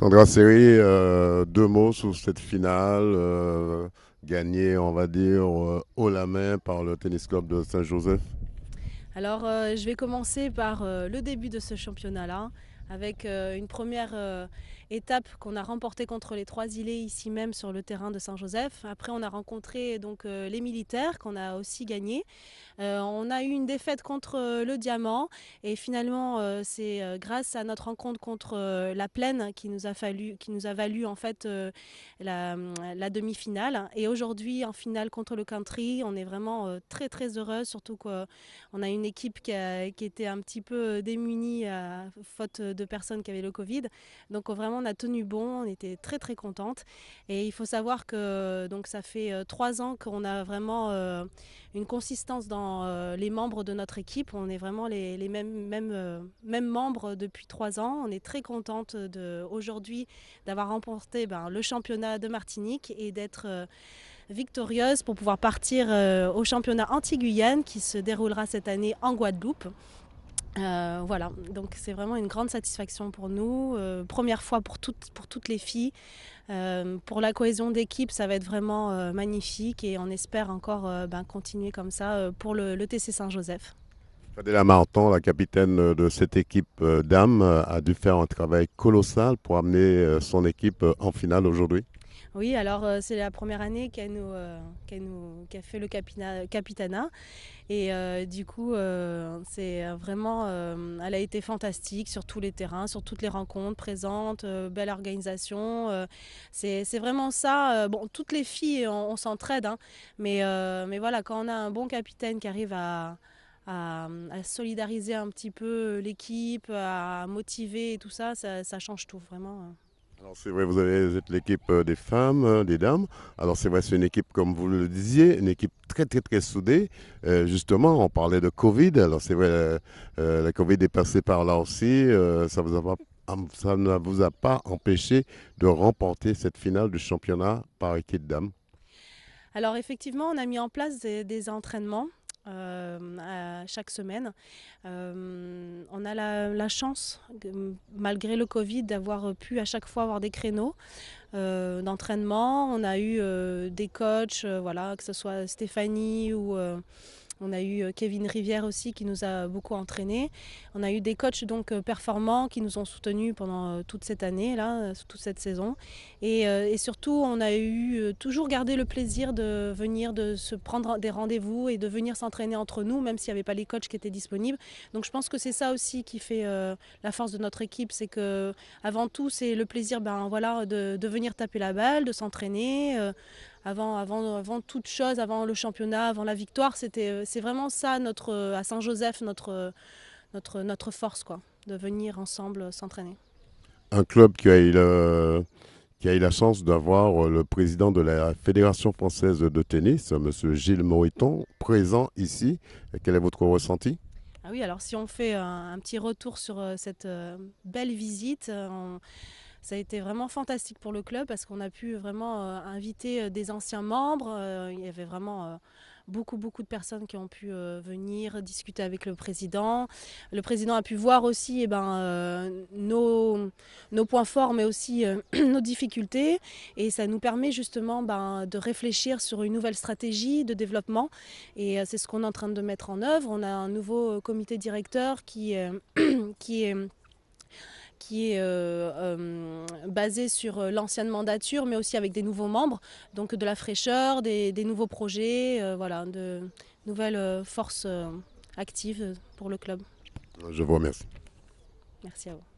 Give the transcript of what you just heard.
Sandra Seri, euh, deux mots sur cette finale euh, gagnée, on va dire, euh, haut la main par le tennis club de Saint-Joseph. Alors, je vais commencer par le début de ce championnat-là avec euh, une première euh, étape qu'on a remportée contre les trois îlets ici même sur le terrain de Saint-Joseph. Après, on a rencontré donc euh, les militaires qu'on a aussi gagné. on a eu une défaite contre le Diamant et finalement, c'est grâce à notre rencontre contre la Plaine qui nous a fallu, qui nous a valu en fait la, demi-finale. Et aujourd'hui, en finale contre le Country, on est vraiment très très heureux, surtout qu'on a une équipe qui, qui était un petit peu démunie à faute de de personnes qui avaient le Covid. Donc euh, vraiment, on a tenu bon, on était très très contente. Et il faut savoir que donc ça fait euh, trois ans qu'on a vraiment euh, une consistance dans les membres de notre équipe. On est vraiment les, mêmes, mêmes, membres depuis trois ans. On est très contente de, aujourd'hui d'avoir remporté ben, le championnat de Martinique et d'être victorieuse pour pouvoir partir au championnat anti-Guyane qui se déroulera cette année en Guadeloupe. Euh, voilà, donc c'est vraiment une grande satisfaction pour nous. Euh, première fois pour toutes, pour toutes les filles. Euh, pour la cohésion d'équipe, ça va être vraiment magnifique et on espère encore ben, continuer comme ça pour le, TC Saint-Joseph. Fadela Martin, la capitaine de cette équipe dames, a dû faire un travail colossal pour amener son équipe en finale aujourd'hui. Oui, alors euh, c'est la première année qu'elle nous, euh, fait le capina, capitana. Et euh, du coup, c'est vraiment, elle a été fantastique sur tous les terrains, sur toutes les rencontres présentes, belle organisation. C'est, vraiment ça. bon, toutes les filles, on, s'entraide, hein, mais, mais voilà, quand on a un bon capitaine qui arrive à, solidariser un petit peu l'équipe, à motiver et tout ça, ça change tout vraiment. Hein. Alors c'est vrai, vous, avez, êtes l'équipe euh, des femmes, euh, des dames. Alors c'est vrai, c'est une équipe, comme vous le disiez, une équipe très très très soudée. Euh, justement, on parlait de Covid. Alors c'est vrai, la Covid est passée par là aussi. Hum, ça, ne vous a pas empêché de remporter cette finale du championnat par équipe dames. Alors effectivement, on a mis en place des entraînements euh, à chaque semaine. Euh, on a la, chance, malgré le Covid, d'avoir pu à chaque fois avoir des créneaux euh, d'entraînement. On a eu des coachs, voilà, que ce soit Stéphanie ou on a eu euh, Kevin Rivière aussi qui nous a beaucoup entraînés. On a eu des coachs donc euh, performants qui nous ont soutenus pendant euh, toute cette année, là, toute cette saison. Et, surtout, on a eu toujours gardé le plaisir de venir, de se prendre des rendez-vous et de venir s'entraîner entre nous, même s'il n'y avait pas les coachs qui étaient disponibles. Donc je pense que c'est ça aussi qui fait la force de notre équipe, c'est que avant tout, c'est le plaisir, ben voilà, de, venir taper la balle, de s'entraîner avant, avant, avant toute chose, avant le championnat, avant la victoire. C'était, euh, c'est vraiment ça notre, euh, à Saint-Joseph notre, euh, notre, notre force, quoi, de venir ensemble s'entraîner. Un club qui a eu, qui a eu la chance d'avoir le président de la Fédération française de tennis, M. Gilles Moriton, présent ici. Quel est votre ressenti ah oui, alors si on fait un, petit retour sur cette belle visite, ça a été vraiment fantastique pour le club parce qu'on a pu vraiment euh, inviter euh, des anciens membres. Euh, il y avait vraiment beaucoup, beaucoup de personnes qui ont pu venir discuter avec le président. Le président a pu voir aussi eh ben, nos, nos, points forts, mais aussi nos difficultés. Et ça nous permet justement ben, de réfléchir sur une nouvelle stratégie de développement. Et c'est ce qu'on est en train de mettre en œuvre. On a un nouveau comité directeur qui, qui est qui est euh, euh, basé sur euh, l'ancienne mandature, mais aussi avec des nouveaux membres, donc de la fraîcheur, des, nouveaux projets, voilà, de nouvelles forces actives pour le club. Je vous remercie. Merci à vous.